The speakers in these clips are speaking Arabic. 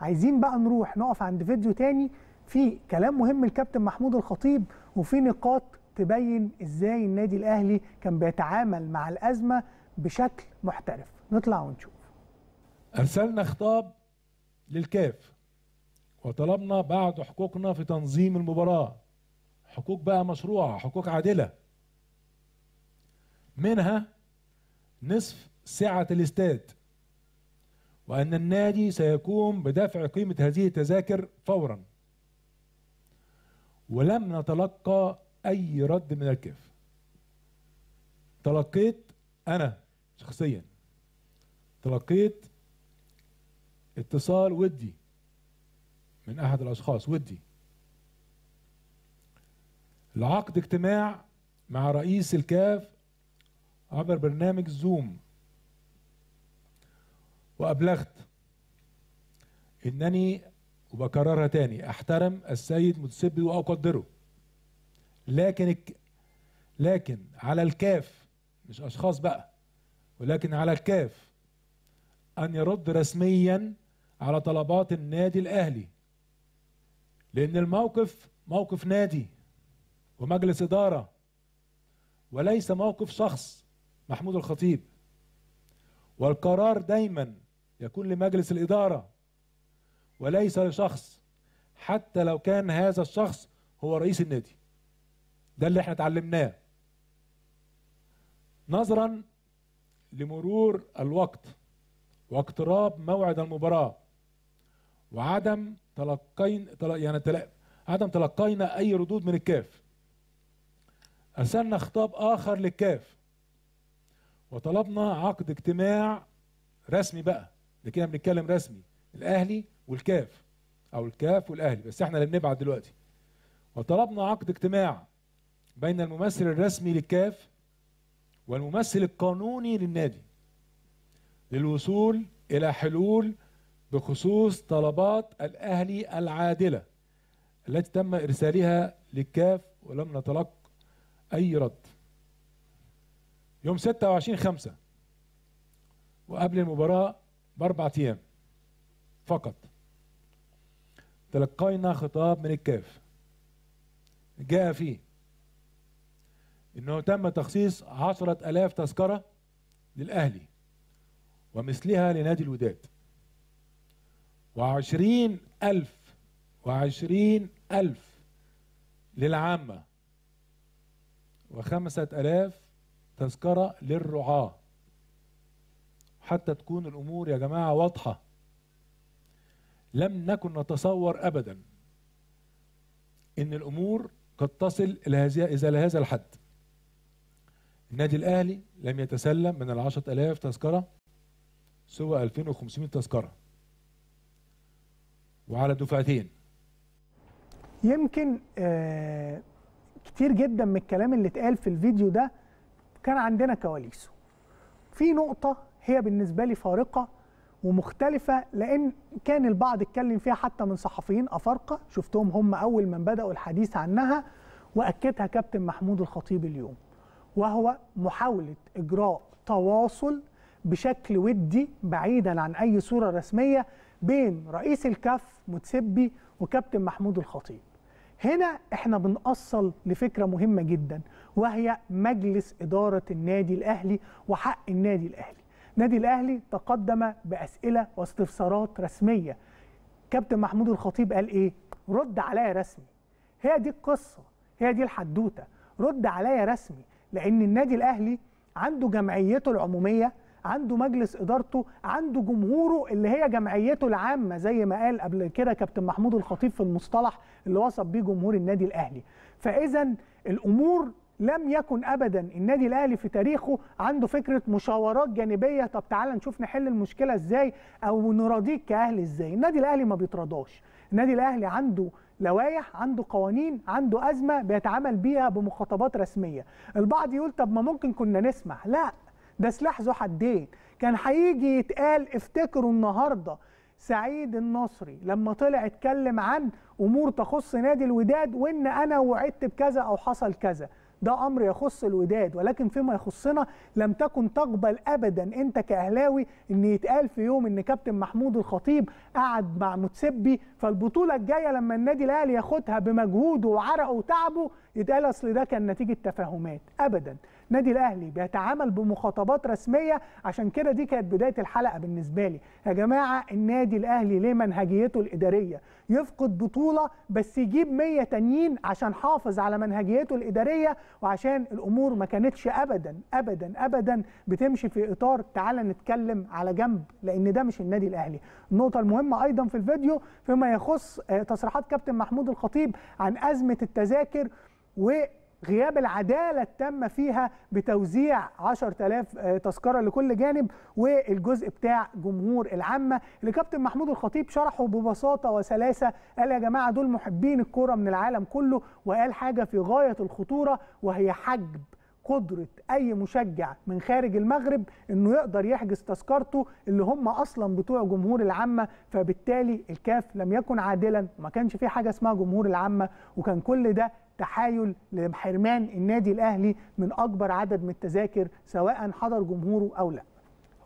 عايزين بقى نروح نقف عند فيديو تاني في كلام مهم الكابتن محمود الخطيب وفي نقاط تبين ازاي النادي الاهلي كان بيتعامل مع الازمه بشكل محترف نطلع ونشوف ارسلنا خطاب للكاف وطلبنا بعض حقوقنا في تنظيم المباراه حقوق بقى مشروعه حقوق عادله منها نصف سعه الاستاد وأن النادي سيقوم بدفع قيمة هذه التذاكر فورا ولم نتلقى أي رد من الكاف تلقيت أنا شخصيا تلقيت اتصال ودي من أحد الأشخاص ودي لعقد اجتماع مع رئيس الكاف عبر برنامج زوم وأبلغت إنني وبكررها تاني أحترم السيد متسبي وأقدره لكن لكن على الكاف مش أشخاص بقى ولكن على الكاف أن يرد رسميا على طلبات النادي الأهلي لأن الموقف موقف نادي ومجلس إدارة وليس موقف شخص محمود الخطيب والقرار دايما يكون لمجلس الإدارة وليس لشخص حتى لو كان هذا الشخص هو رئيس النادي ده اللي احنا اتعلمناه نظرا لمرور الوقت واقتراب موعد المباراة وعدم تلقين يعني تلق عدم تلقينا أي ردود من الكاف أرسلنا خطاب آخر للكاف وطلبنا عقد اجتماع رسمي بقى ده كده بنتكلم رسمي الاهلي والكاف او الكاف والاهلي بس احنا اللي بنبعت دلوقتي وطلبنا عقد اجتماع بين الممثل الرسمي للكاف والممثل القانوني للنادي للوصول الى حلول بخصوص طلبات الاهلي العادله التي تم ارسالها للكاف ولم نتلق اي رد يوم 26 5 وقبل المباراه باربع ايام فقط تلقينا خطاب من الكاف جاء فيه انه تم تخصيص عشرة الاف تذكرة للاهلي ومثلها لنادي الوداد وعشرين الف وعشرين الف للعامة وخمسة الاف تذكرة للرعاة حتى تكون الامور يا جماعه واضحه لم نكن نتصور ابدا ان الامور قد تصل الى هذه الى هذا الحد النادي الاهلي لم يتسلم من ال 10000 تذكره سوى 2500 تذكره وعلى دفعتين يمكن آه كتير جدا من الكلام اللي اتقال في الفيديو ده كان عندنا كواليسه في نقطه هي بالنسبه لي فارقه ومختلفه لان كان البعض اتكلم فيها حتى من صحفيين افارقه شفتهم هم اول من بداوا الحديث عنها واكدها كابتن محمود الخطيب اليوم وهو محاوله اجراء تواصل بشكل ودي بعيدا عن اي صوره رسميه بين رئيس الكاف متسبي وكابتن محمود الخطيب هنا احنا بنأصل لفكره مهمه جدا وهي مجلس اداره النادي الاهلي وحق النادي الاهلي نادي الاهلي تقدم باسئله واستفسارات رسميه كابتن محمود الخطيب قال ايه رد عليا رسمي هي دي القصه هي دي الحدوته رد عليا رسمي لان النادي الاهلي عنده جمعيته العموميه عنده مجلس ادارته عنده جمهوره اللي هي جمعيته العامه زي ما قال قبل كده كابتن محمود الخطيب في المصطلح اللي وصف بيه جمهور النادي الاهلي فاذا الامور لم يكن ابدا النادي الاهلي في تاريخه عنده فكره مشاورات جانبيه طب تعالى نشوف نحل المشكله ازاي او نراضيك كاهلي ازاي النادي الاهلي ما بيترضاش النادي الاهلي عنده لوائح عنده قوانين عنده ازمه بيتعامل بيها بمخاطبات رسميه البعض يقول طب ما ممكن كنا نسمع لا ده سلاح ذو حدين كان هيجي يتقال افتكروا النهارده سعيد النصري لما طلع اتكلم عن امور تخص نادي الوداد وان انا وعدت بكذا او حصل كذا ده امر يخص الوداد ولكن فيما يخصنا لم تكن تقبل ابدا انت كاهلاوي ان يتقال في يوم ان كابتن محمود الخطيب قعد مع متسبي فالبطوله الجايه لما النادي الاهلي ياخدها بمجهوده وعرقه وتعبه يتقال اصل ده كان نتيجه تفاهمات ابدا نادي الاهلي بيتعامل بمخاطبات رسميه عشان كده دي كانت بدايه الحلقه بالنسبه لي يا جماعه النادي الاهلي ليه منهجيته الاداريه يفقد بطوله بس يجيب 100 تانيين عشان حافظ على منهجيته الاداريه وعشان الامور ما كانتش ابدا ابدا ابدا بتمشي في اطار تعالى نتكلم على جنب لان ده مش النادي الاهلي النقطه المهمه ايضا في الفيديو فيما يخص آه، تصريحات كابتن محمود الخطيب عن ازمه التذاكر و غياب العدالة التامة فيها بتوزيع 10000 آه، تذكرة لكل جانب والجزء بتاع جمهور العامة اللي كابتن محمود الخطيب شرحه ببساطة وسلاسة قال يا جماعة دول محبين الكرة من العالم كله وقال حاجة في غاية الخطورة وهي حجب قدرة أي مشجع من خارج المغرب إنه يقدر يحجز تذكرته اللي هم أصلا بتوع جمهور العامة فبالتالي الكاف لم يكن عادلا وما كانش في حاجة اسمها جمهور العامة وكان كل ده تحايل لحرمان النادي الاهلي من اكبر عدد من التذاكر سواء حضر جمهوره او لا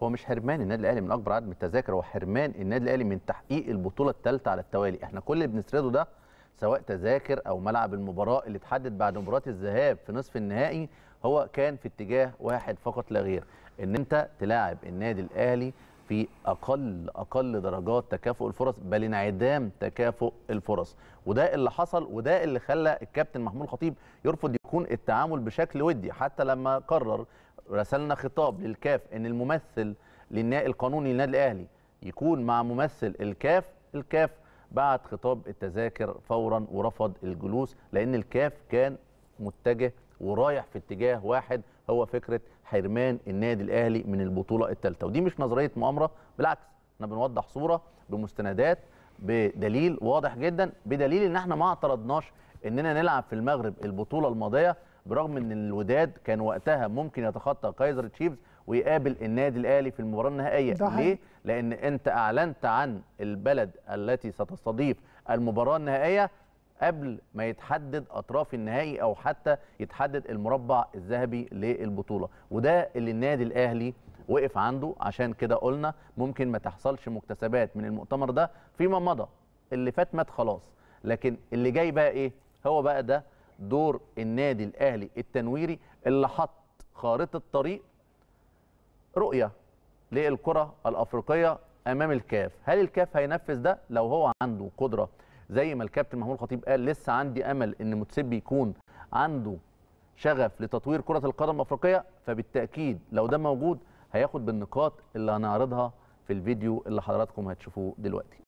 هو مش حرمان النادي الاهلي من اكبر عدد من التذاكر هو حرمان النادي الاهلي من تحقيق البطوله الثالثه على التوالي احنا كل اللي بنسرده ده سواء تذاكر او ملعب المباراه اللي اتحدد بعد مباراه الذهاب في نصف النهائي هو كان في اتجاه واحد فقط لا غير ان انت تلاعب النادي الاهلي في اقل اقل درجات تكافؤ الفرص بل انعدام تكافؤ الفرص وده اللي حصل وده اللي خلى الكابتن محمود خطيب يرفض يكون التعامل بشكل ودي حتى لما قرر رسلنا خطاب للكاف ان الممثل للنائي القانوني للنادي الاهلي يكون مع ممثل الكاف الكاف بعت خطاب التذاكر فورا ورفض الجلوس لان الكاف كان متجه ورايح في اتجاه واحد هو فكره حرمان النادي الاهلي من البطوله الثالثه ودي مش نظريه مؤامره بالعكس احنا بنوضح صوره بمستندات بدليل واضح جدا بدليل ان احنا ما اعترضناش اننا نلعب في المغرب البطوله الماضيه برغم ان الوداد كان وقتها ممكن يتخطى كايزر تشيفز ويقابل النادي الاهلي في المباراه النهائيه ليه لان انت اعلنت عن البلد التي ستستضيف المباراه النهائيه قبل ما يتحدد اطراف النهائي او حتى يتحدد المربع الذهبي للبطوله وده اللي النادي الاهلي وقف عنده عشان كده قلنا ممكن ما تحصلش مكتسبات من المؤتمر ده فيما مضى اللي فات مات خلاص لكن اللي جاي بقى ايه هو بقى ده دور النادي الاهلي التنويري اللي حط خارطه طريق رؤيه للكره الافريقيه امام الكاف هل الكاف هينفذ ده لو هو عنده قدره زي ما الكابتن محمود الخطيب قال لسه عندي امل ان متسبي يكون عنده شغف لتطوير كره القدم الافريقيه فبالتاكيد لو ده موجود هياخد بالنقاط اللي هنعرضها في الفيديو اللي حضراتكم هتشوفوه دلوقتي